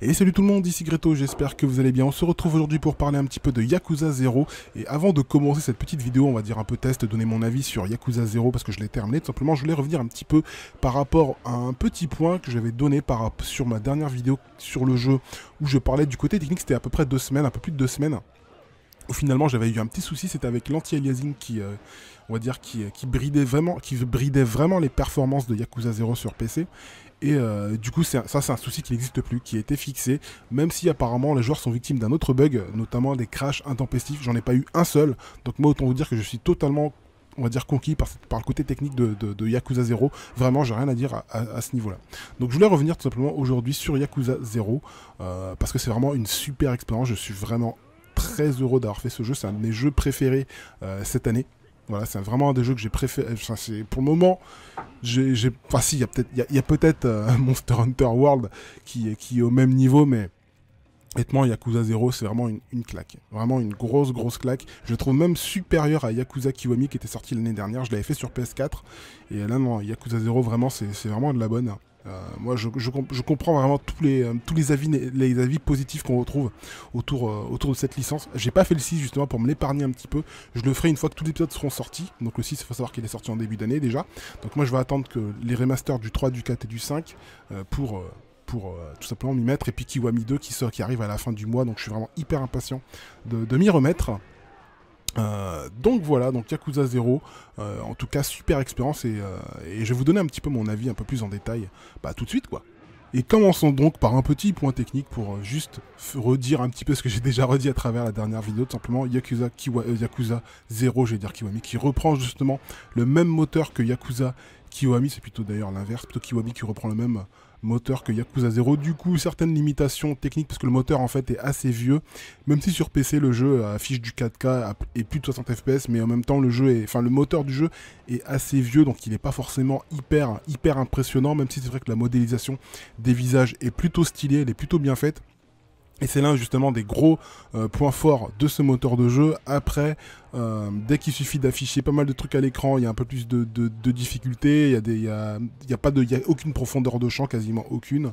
Et salut tout le monde, ici Greto, j'espère que vous allez bien. On se retrouve aujourd'hui pour parler un petit peu de Yakuza 0. Et avant de commencer cette petite vidéo, on va dire un peu test, donner mon avis sur Yakuza 0 parce que je l'ai terminé. Tout simplement, je voulais revenir un petit peu par rapport à un petit point que j'avais donné sur ma dernière vidéo sur le jeu où je parlais du côté technique. C'était à peu près deux semaines, un peu plus de deux semaines finalement j'avais eu un petit souci, c'était avec l'anti-aliasing qui, euh, on va dire, euh, qui, bridait vraiment, qui bridait vraiment les performances de Yakuza 0 sur PC. Et euh, du coup, ça, c'est un souci qui n'existe plus, qui a été fixé, même si apparemment les joueurs sont victimes d'un autre bug, notamment des crashs intempestifs. J'en ai pas eu un seul, donc moi, autant vous dire que je suis totalement, on va dire, conquis par, le côté technique de, Yakuza 0. Vraiment, j'ai rien à dire à, ce niveau-là. Donc, je voulais revenir tout simplement aujourd'hui sur Yakuza 0, parce que c'est vraiment une super expérience. Je suis vraiment très heureux d'avoir fait ce jeu. C'est un de mes jeux préférés euh, cette année. Voilà, c'est vraiment un des jeux que j'ai préféré. Enfin, pour le moment, j'ai. pas si, il y a peut-être euh, Monster Hunter World qui, qui est au même niveau, mais honnêtement, Yakuza Zero c'est vraiment une, claque. Vraiment une grosse, grosse claque. Je le trouve même supérieur à Yakuza Kiwami qui était sorti l'année dernière. Je l'avais fait sur PS4. Et là, non, Yakuza Zero vraiment, c'est vraiment de la bonne. Euh, moi, je, comprends vraiment tous les, euh, tous les avis, les avis positifs qu'on retrouve autour, euh, autour de cette licence. J'ai pas fait le 6 justement pour me l'épargner un petit peu. Je le ferai une fois que tous les épisodes seront sortis. Donc le 6, il faut savoir qu'il est sorti en début d'année déjà. Donc moi, je vais attendre que les remasters du 3, du 4 et du 5 pour pour tout simplement m'y mettre. Et puis Kiwami 2 qui sort, qui arrive à la fin du mois, donc je suis vraiment hyper impatient de m'y remettre. Euh, donc voilà, donc Yakuza 0, euh, en tout cas super expérience euh, et, je vais vous donner un petit peu mon avis un peu plus en détail bah, tout de suite quoi. Et commençons donc par un petit point technique pour juste redire un petit peu ce que j'ai déjà redit à travers la dernière vidéo, tout simplement Yakuza, 0, je vais dire Kiwami, qui reprend justement le même moteur que Yakuza Kiwami, c'est plutôt d'ailleurs l'inverse, plutôt Kiwami qui reprend le même moteur que Yakuza 0. Du coup, certaines limitations techniques parce que le moteur en fait est assez vieux. Même si sur PC le jeu affiche du 4K et plus de 60 FPS, mais en même temps le jeu est, enfin le moteur du jeu est assez vieux, donc il n'est pas forcément hyper hyper impressionnant. Même si c'est vrai que la modélisation des visages est plutôt stylée, elle est plutôt bien faite. Et c'est l'un justement des gros euh, points forts de ce moteur de jeu. Après, euh, dès qu'il suffit d'afficher pas mal de trucs à l'écran, il y a un peu plus de, difficultés, il n'y a, a, pas de, aucune profondeur de champ, quasiment aucune.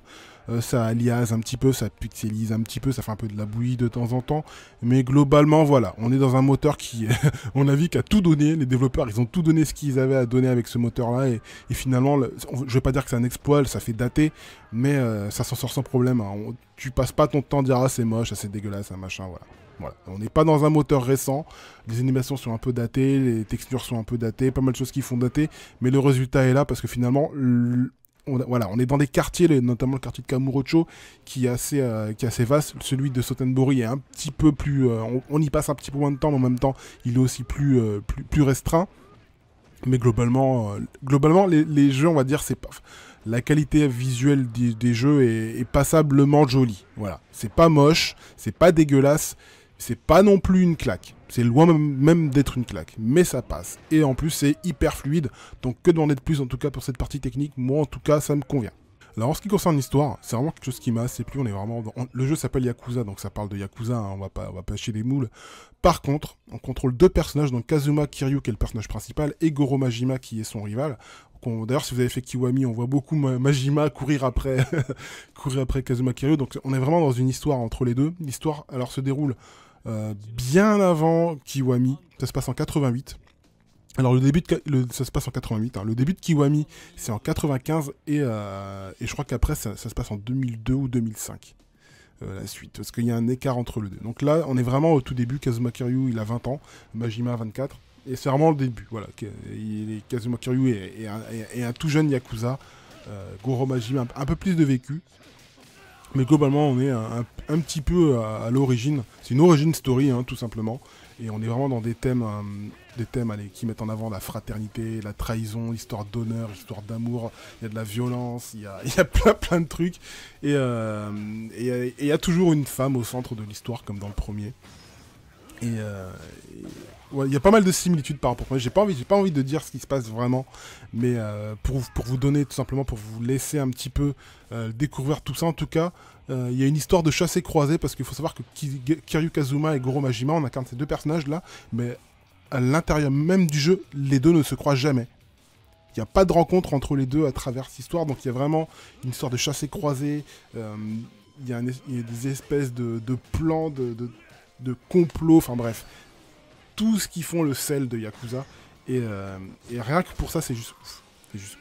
Euh, ça aliase un petit peu, ça pixelise un petit peu, ça fait un peu de la bouillie de temps en temps. Mais globalement, voilà, on est dans un moteur qui, on a vu qu'à tout donné, les développeurs, ils ont tout donné ce qu'ils avaient à donner avec ce moteur-là. Et, finalement, je je vais pas dire que c'est un exploit, ça fait dater, mais ça s'en sort sans problème. Hein tu passes pas ton temps à dire ah c'est moche, ah, c'est dégueulasse, un ah, machin, voilà. On n'est pas dans un moteur récent, les animations sont un peu datées, les textures sont un peu datées, pas mal de choses qui font dater, mais le résultat est là parce que finalement, on, voilà, on est dans des quartiers, notamment le quartier de Kamurocho, qui est assez, euh, qui est assez vaste. Celui de Sotenbori est un petit peu plus, euh, on, y passe un petit peu moins de temps, mais en même temps, il est aussi plus, euh, plus, restreint. Mais globalement, globalement, les, jeux, on va dire, c'est paf la qualité visuelle des, jeux est, passablement jolie. Voilà, c'est pas moche, c'est pas dégueulasse, c'est pas non plus une claque. C'est loin même d'être une claque, mais ça passe. Et en plus, c'est hyper fluide, donc que demander de plus en tout cas pour cette partie technique Moi en tout cas, ça me convient. Alors en ce qui concerne l'histoire, c'est vraiment quelque chose qui m'a assez plu. On est vraiment Le jeu s'appelle Yakuza, donc ça parle de Yakuza, hein. on va pas, on va pas chier des moules. Par contre, on contrôle deux personnages, donc Kazuma Kiryu qui est le personnage principal et Goro Majima qui est son rival d'ailleurs si vous avez fait Kiwami, on voit beaucoup Majima courir après courir après Kazuma Kiryu. Donc on est vraiment dans une histoire entre les deux. L'histoire alors se déroule euh, bien avant Kiwami. Ça se passe en 88. Alors le début de, ça se passe en 88. Hein. Le début de Kiwami, c'est en 95 euh, et, je crois qu'après ça, se passe en 2002 ou 2005. Euh, la suite, parce qu'il y a un écart entre les deux. Donc là, on est vraiment au tout début. Kazuma Kiryu, il a 20 ans, Majima 24. Et c'est vraiment le début. Voilà. Il est quasiment Kiryu et, un, tout jeune Yakuza. Euh, Goro Majima, un, peu plus de vécu. Mais globalement, on est un, petit peu à, l'origine. C'est une origin story, hein, tout simplement. Et on est vraiment dans des thèmes, euh, des thèmes qui mettent en avant la fraternité, la trahison, l'histoire d'honneur, l'histoire d'amour. Il y a de la violence, il y a, plein, plein de trucs. Euh, et, et il y a toujours une femme au centre de l'histoire, comme dans le premier. Et, euh, il y a pas mal de similitudes par rapport. Moi, j'ai pas envie, j'ai pas envie de dire ce qui se passe vraiment, mais euh, pour, pour vous donner tout simplement, pour vous laisser un petit peu euh, découvrir tout ça. En tout cas, il y a une histoire de chasse et croisée parce qu'il faut savoir que Kiryu Kazuma et Goro Majima, on incarne ces deux personnages là, mais à l'intérieur même du jeu, les deux ne se croisent jamais. Il n'y a pas de rencontre entre les deux à travers cette histoire, donc il y a vraiment une histoire de chasse et croisée. Il y, a des espèces de, plans, de de complot, enfin bref, tout ce qui font le sel de Yakuza. Euh, et, rien que pour ça, c'est juste ouf. C'est juste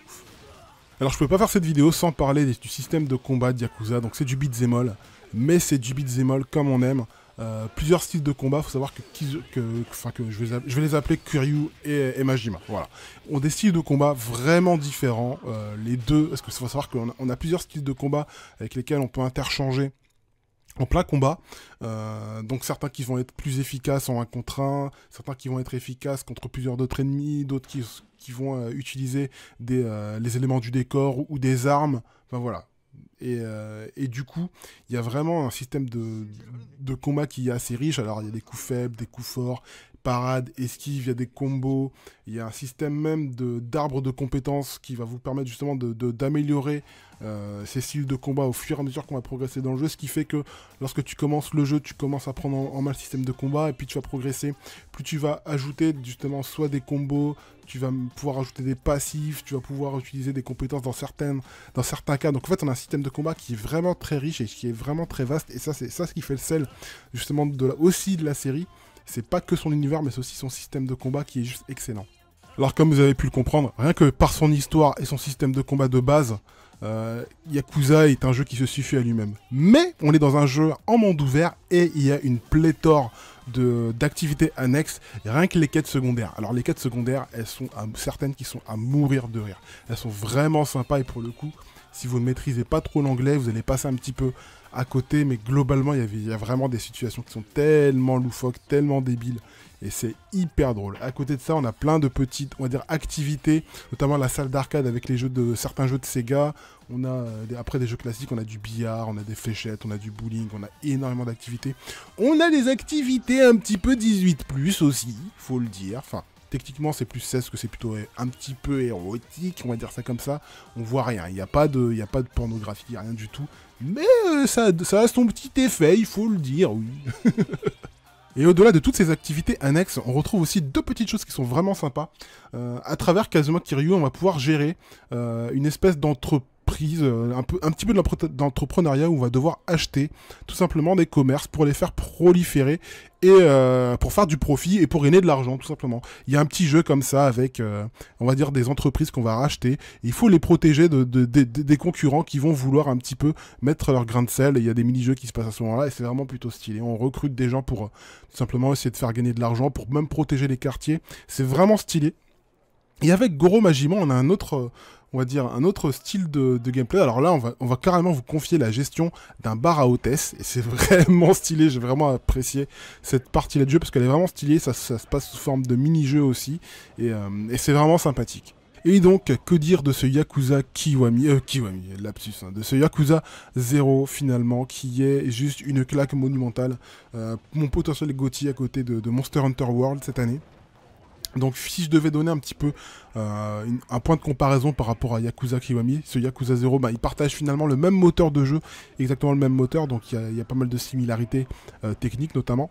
Alors je peux pas faire cette vidéo sans parler du système de combat de Yakuza. Donc c'est du beat'em all, mais c'est du beat'em all comme on aime. Euh, plusieurs styles de combat. Faut savoir que, que, que je, vais, je, vais, les appeler Kuryu et, Majima. Voilà. Ont des styles de combat vraiment différents. Euh, les deux, parce que faut savoir qu'on a, plusieurs styles de combat avec lesquels on peut interchanger en plein combat. Euh, donc certains qui vont être plus efficaces en un contre 1, certains qui vont être efficaces contre plusieurs d'autres ennemis, d'autres qui, vont euh, utiliser des, euh, les éléments du décor ou, des armes. Enfin voilà. Et, du coup, il y a vraiment un système de, de combat qui est assez riche. Alors il y a des coups faibles, des coups forts, parades, esquives, il y a des combos, il y a un système même d'arbres de, compétences qui va vous permettre justement d'améliorer de, euh, ces styles de combat au fur et à mesure qu'on va progresser dans le jeu, ce qui fait que lorsque tu commences le jeu, tu commences à prendre en, main le système de combat et puis tu vas progresser. Plus tu vas ajouter justement soit des combos, tu vas pouvoir ajouter des passifs, tu vas pouvoir utiliser des compétences dans, dans certains cas. Donc en fait, on a un système de combat qui est vraiment très riche et qui est vraiment très vaste. Et ça, c'est ça ce qui fait le sel justement de aussi de la série c'est pas que son univers, mais c'est aussi son système de combat qui est juste excellent. Alors comme vous avez pu le comprendre, rien que par son histoire et son système de combat de base, euh, Yakuza est un jeu qui se suffit à lui-même. Mais on est dans un jeu en monde ouvert et il y a une pléthore d'activités annexes, rien que les quêtes secondaires. Alors les quêtes secondaires, elles sont certaines qui sont à mourir de rire. Elles sont vraiment sympas et pour le coup, si vous ne maîtrisez pas trop l'anglais, vous allez passer un petit peu à côté, mais globalement, il y, il a vraiment des situations qui sont tellement loufoques, tellement débiles. Et c'est hyper drôle. À côté de ça, on a plein de petites, on va dire, activités, notamment la salle d'arcade avec les jeux de certains jeux de Sega. On a euh, après des jeux classiques, on a du billard, on a des fléchettes, on a du bowling, on a énormément d'activités. On a des activités un petit peu 18 plus aussi, faut le dire. Enfin, Techniquement, c'est plus cesse que c'est plutôt un petit peu érotique, on va dire ça comme ça. On voit rien, il n'y a, pas de, a pas de pornographie, rien du tout. Mais euh, ça, ça a son petit effet, il faut le dire, oui. Et au-delà de toutes ces activités annexes, on retrouve aussi deux petites choses qui sont vraiment sympas. Euh, à travers Kazuma Kiryu, on va pouvoir gérer euh, une espèce d'entrepôt prise euh, un, peu, un petit peu d'entrepreneuriat où on va devoir acheter tout simplement des commerces pour les faire proliférer et euh, pour faire du profit et pour gagner de l'argent tout simplement. Il y a un petit jeu comme ça avec, euh, on va dire, des entreprises qu'on va racheter. il faut les protéger de, des concurrents qui vont vouloir un petit peu mettre leur grain de sel. il y a des mini-jeux qui se passent à ce moment-là et c'est vraiment plutôt stylé. On recrute des gens pour tout simplement essayer de faire gagner de l'argent, pour même protéger les quartiers. C'est vraiment stylé. Et avec Goro Majima, on a un autre, on va dire, un autre style de, gameplay. Alors là, on va, carrément vous confier la gestion d'un bar à hôtesse. Et c'est vraiment stylé. J'ai vraiment apprécié cette partie-là de jeu parce qu'elle est vraiment stylée. Ça, se passe sous forme de mini-jeu aussi. Euh, et, c'est vraiment sympathique. Et donc, que dire de ce Yakuza Kiwami, euh, Kiwami, lapsus, hein, de ce Yakuza 0 finalement, qui est juste une claque monumentale. Euh, mon potentiel Gauthier à côté de Monster Hunter World cette année. Donc si je devais donner un petit peu euh, un point de comparaison par rapport à Yakuza Kiwami, ce Yakuza 0, bah, il partage finalement le même moteur de jeu, exactement le même moteur, donc il y, a pas mal de similarités euh, techniques notamment.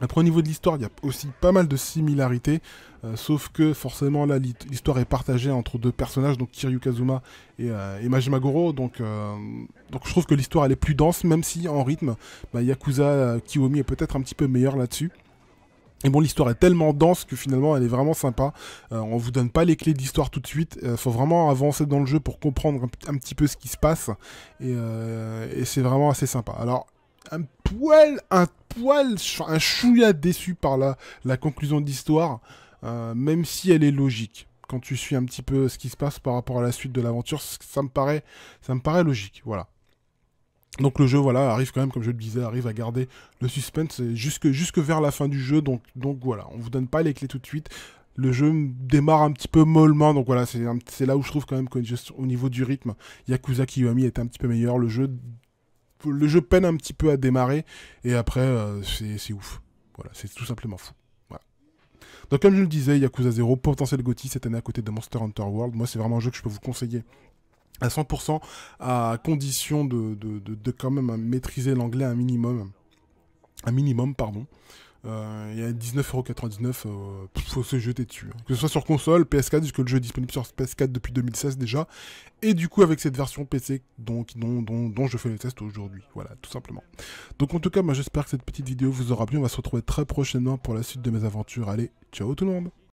Après au niveau de l'histoire, il y a aussi pas mal de similarités, euh, sauf que forcément là l'histoire est partagée entre deux personnages, donc Kiryu Kazuma et, Majima Goro, donc, donc je trouve que l'histoire elle est plus dense, même si en rythme, bah, Yakuza Kiwami est peut-être un petit peu meilleur là-dessus. Et bon, l'histoire est tellement dense que finalement, elle est vraiment sympa. On euh, on vous donne pas les clés d'histoire tout de suite. Il euh, faut vraiment avancer dans le jeu pour comprendre un, petit peu ce qui se passe. Euh, et, c'est vraiment assez sympa. Alors, un poil, un poil, un chouïa déçu par la, la conclusion d'histoire, même si elle est logique. Quand tu suis un petit peu ce qui se passe par rapport à la suite de l'aventure, ça me paraît, ça me paraît logique. Voilà. Donc le jeu voilà arrive quand même comme je le disais arrive à garder le suspense jusque jusque vers la fin du jeu donc donc voilà on vous donne pas les clés tout de suite le jeu démarre un petit peu mollement, donc voilà, c'est là où je trouve quand même qu'au niveau du rythme, Yakuza Kiwami est un petit peu meilleur. Le jeu, le jeu peine un petit peu à démarrer, et après, euh, c'est ouf. Voilà, c'est tout simplement fou. Donc comme je le disais, Yakuza 0, potentiel Gotti cette année à côté de Monster Hunter World. Moi c'est vraiment un jeu que je peux vous conseiller à 100% à condition de, quand même maîtriser l'anglais un minimum. Un minimum, pardon. Il y a 19,99€, faut se jeter dessus. Hein. Que ce soit sur console, PS4, puisque le jeu est disponible sur PS4 depuis 2016 déjà. Et du coup, avec cette version PC dont, dont, dont je fais le test aujourd'hui. Voilà, tout simplement. Donc en tout cas, moi j'espère que cette petite vidéo vous aura plu. On va se retrouver très prochainement pour la suite de mes aventures. Allez, ciao tout le monde